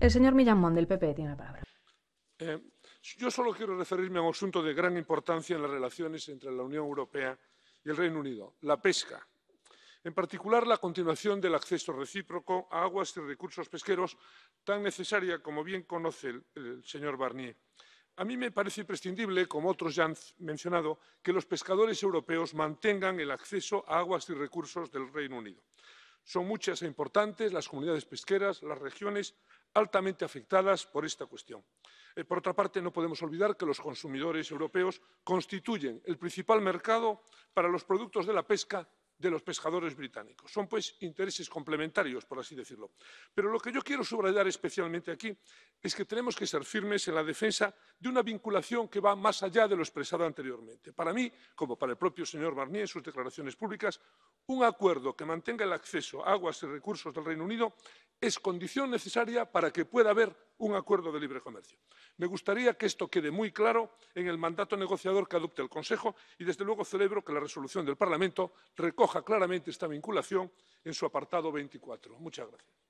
El señor Millán del PP, tiene la palabra. Eh, yo solo quiero referirme a un asunto de gran importancia en las relaciones entre la Unión Europea y el Reino Unido, la pesca. En particular, la continuación del acceso recíproco a aguas y recursos pesqueros, tan necesaria como bien conoce el señor Barnier. A mí me parece imprescindible, como otros ya han mencionado, que los pescadores europeos mantengan el acceso a aguas y recursos del Reino Unido. Son muchas e importantes las comunidades pesqueras, las regiones altamente afectadas por esta cuestión. Eh, por otra parte, no podemos olvidar que los consumidores europeos constituyen el principal mercado para los productos de la pesca de los pescadores británicos. Son, pues, intereses complementarios, por así decirlo. Pero lo que yo quiero subrayar especialmente aquí es que tenemos que ser firmes en la defensa de una vinculación que va más allá de lo expresado anteriormente. Para mí, como para el propio señor Barnier en sus declaraciones públicas, un acuerdo que mantenga el acceso a aguas y recursos del Reino Unido es condición necesaria para que pueda haber un acuerdo de libre comercio. Me gustaría que esto quede muy claro en el mandato negociador que adopte el Consejo y, desde luego, celebro que la resolución del Parlamento recoja claramente esta vinculación en su apartado 24. Muchas gracias.